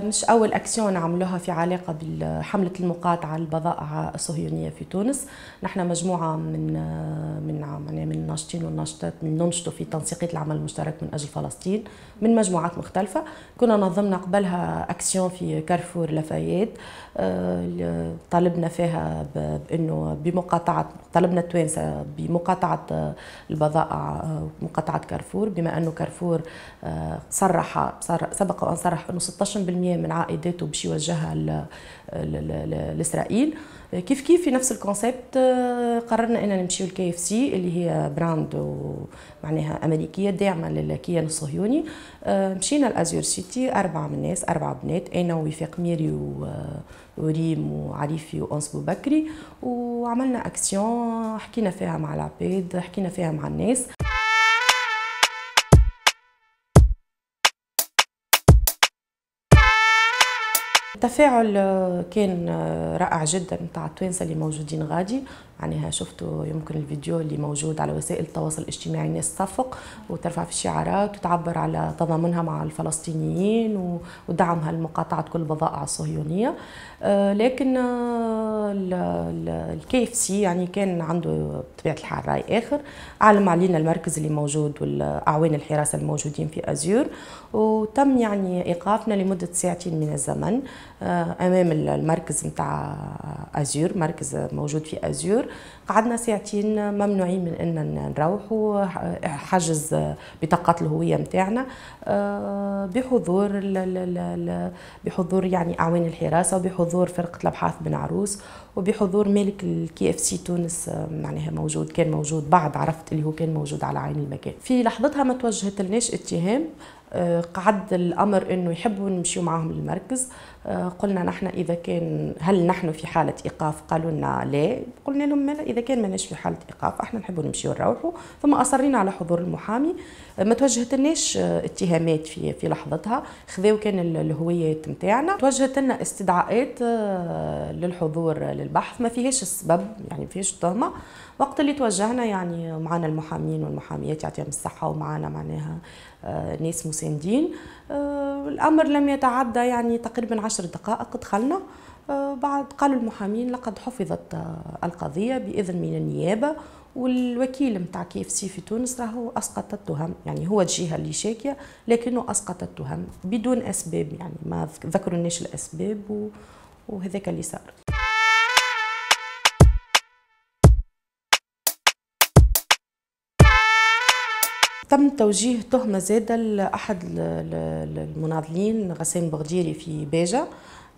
مش أول أكسيون عملوها في علاقة بحملة المقاطعة البضائع الصهيونية في تونس نحن مجموعة من من يعني من الناشطين والناشطات من ننشطوا في تنسيقية العمل المشترك من أجل فلسطين من مجموعات مختلفة كنا نظمنا قبلها أكسيون في كارفور لافايت آه، طالبنا فيها بأنه بمقاطعة طالبنا التوانسة بمقاطعة البضائع آه، مقاطعة كارفور بما أنه كارفور آه، صرح سبق وأن صرح أنه 15% من عائداته باش يوجهها لاسرائيل كيف كيف في نفس الكونسيبت آه، قررنا ان نمشيو للكي اف سي اللي هي براند معناها امريكيه داعمه للكيان الصهيوني آه، مشينا لازور سيتي اربعه من الناس اربعه بنات انا ووفاق ميري آه، وريم وعريفي وانس بكري وعملنا اكسيون حكينا فيها مع العباد حكينا فيها مع الناس التفاعل آه، كان آه، رائع جدا نتاع التوانسه اللي موجودين غادي معناها شفتوا يمكن الفيديو اللي موجود على وسائل التواصل الاجتماعي الناس تصفق وترفع في الشعارات وتعبر على تضامنها مع الفلسطينيين ودعمها لمقاطعه كل البضائع الصهيونيه آه، لكن الكي اف سي يعني كان عنده بطبيعه الحال راي اخر علم علينا المركز اللي موجود والاعوان الحراسه الموجودين في ازور وتم يعني ايقافنا لمده ساعتين من الزمن آه، امام المركز نتاع ازور مركز موجود في ازور قعدنا ساعتين ممنوعين من ان نروحوا آه، حجز بطاقات الهويه نتاعنا آه، بحضور بحضور يعني اعوان الحراسه وبحضور فرقه الابحاث بن عروس وبحضور مالك الكي اف سي تونس آه، معناها موجود كان موجود بعد عرفت اللي هو كان موجود على عين المكان في لحظتها ما توجهت لناش اتهام قعد الامر انه يحبوا نمشيو معاهم للمركز آه، قلنا نحن اذا كان هل نحن في حاله ايقاف قالوا لنا لا قلنا لهم اذا كان ماناش في حاله ايقاف احنا نحبوا نمشيو نروحوا ثم اصرينا على حضور المحامي آه، ما توجهتلناش آه، اتهامات في في لحظتها خذاو كان الهويات نتاعنا توجهت لنا استدعاءات للحضور للبحث ما فيهاش السبب يعني ما فيهاش تهمه وقت اللي توجهنا يعني معنا المحامين والمحاميات يعطيهم الصحه ومعنا معناها ناس مساندين آه، الأمر لم يتعدى يعني تقريبا عشر دقائق دخلنا آه، بعد قالوا المحامين لقد حفظت آه، القضية بإذن من النيابة والوكيل نتاع كي اف سي في تونس راهو اسقط التهم يعني هو الجهه اللي شاكيه لكنه اسقط التهم بدون اسباب يعني ما ذكروناش الاسباب وهذاك اللي صار تم توجيه تهمة زادة لأحد المناضلين غسان بغديري في باجة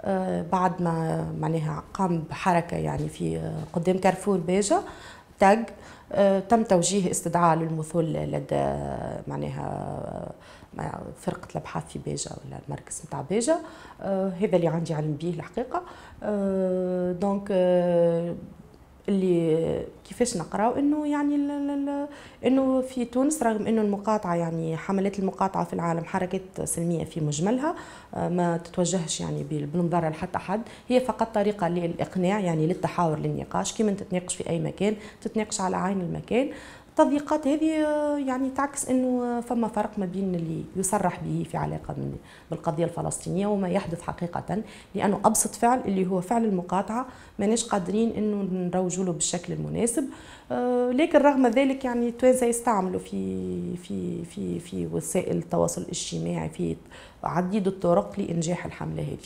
آه، بعد ما معناها قام بحركة يعني في آه، قدام كارفور باجة تاج آه، تم توجيه استدعاء للمثول لدى معناها فرقة الأبحاث في بيجا ولا المركز نتاع بيجا هذا اللي عندي علم به الحقيقة دونك اللي كيفاش نقراو انه يعني لا لا لا انه في تونس رغم انه المقاطعه يعني حملات المقاطعه في العالم حركات سلميه في مجملها آه، ما تتوجهش يعني بالمضرة لحتى حد هي فقط طريقه للاقناع يعني للتحاور للنقاش كيما تتناقش في اي مكان تتناقش على عين المكان التضييقات هذه آه، يعني تعكس انه آه، فما فرق ما بين اللي يصرح به في علاقه من بالقضيه الفلسطينيه وما يحدث حقيقه لانه ابسط فعل اللي هو فعل المقاطعه ماناش قادرين انه نروجوا له بالشكل المناسب آه، لكن رغم ذلك يعني التوانسه يستعملوا في في في في وسائل التواصل الاجتماعي في عديد الطرق لانجاح الحمله هذه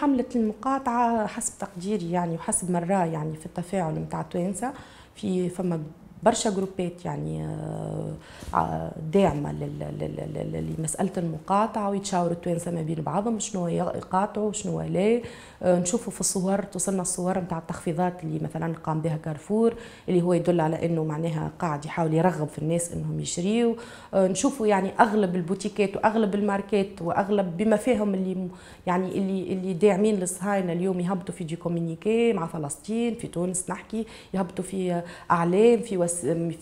حملة المقاطعة حسب تقديري يعني وحسب مرة يعني في التفاعل متاع التوانسة في فما برشا جروبات يعني آه، آه، داعمه لمساله المقاطعه ويتشاوروا التوانسه ما بين بعضهم شنو يقاطعوا شنو لا آه، نشوفوا في الصور توصلنا الصور نتاع التخفيضات اللي مثلا قام بها كارفور اللي هو يدل على انه معناها قاعد يحاول يرغب في الناس انهم يشريوا نشوفوا يعني اغلب البوتيكات واغلب الماركات واغلب بما فيهم اللي يعني اللي اللي داعمين للصهاينه اليوم يهبطوا في دي كومينيكي مع فلسطين في تونس نحكي يهبطوا في اعلام في وسائل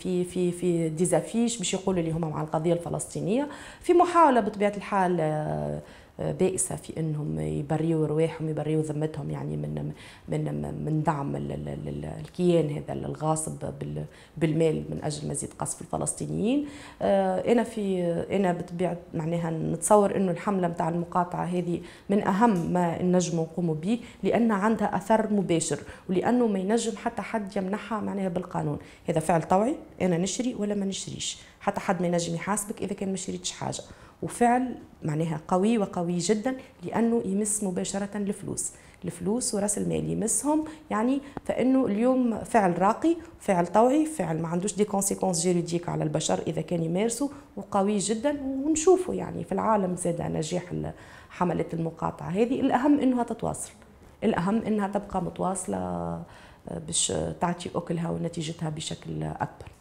في في في ديزافيش باش يقولوا اللي هما مع القضيه الفلسطينيه في محاوله بطبيعه الحال آه، بائسه في انهم يبريوا رواحهم يبريوا ذمتهم يعني من من من دعم الكيان هذا الغاصب بالمال من اجل مزيد قصف الفلسطينيين آه، انا في انا بطبيعه معناها نتصور انه الحمله متاع المقاطعه هذه من اهم ما نجموا نقوموا به لان عندها اثر مباشر ولانه ما ينجم حتى حد يمنحها معناها بالقانون هذا فعل طوعي انا نشري ولا ما نشريش حتى حد ما ينجم يحاسبك اذا كان ما شريتش حاجه وفعل معناها قوي وقوي جدا لانه يمس مباشره الفلوس الفلوس وراس المال يمسهم يعني فانه اليوم فعل راقي فعل طوعي فعل ما عندوش دي كونسيكونس جيريديك على البشر اذا كان يمارسه وقوي جدا ونشوفه يعني في العالم زاد نجاح حمله المقاطعه هذه الاهم انها تتواصل الاهم انها تبقى متواصله آه، باش تعطي اكلها ونتيجتها بشكل اكبر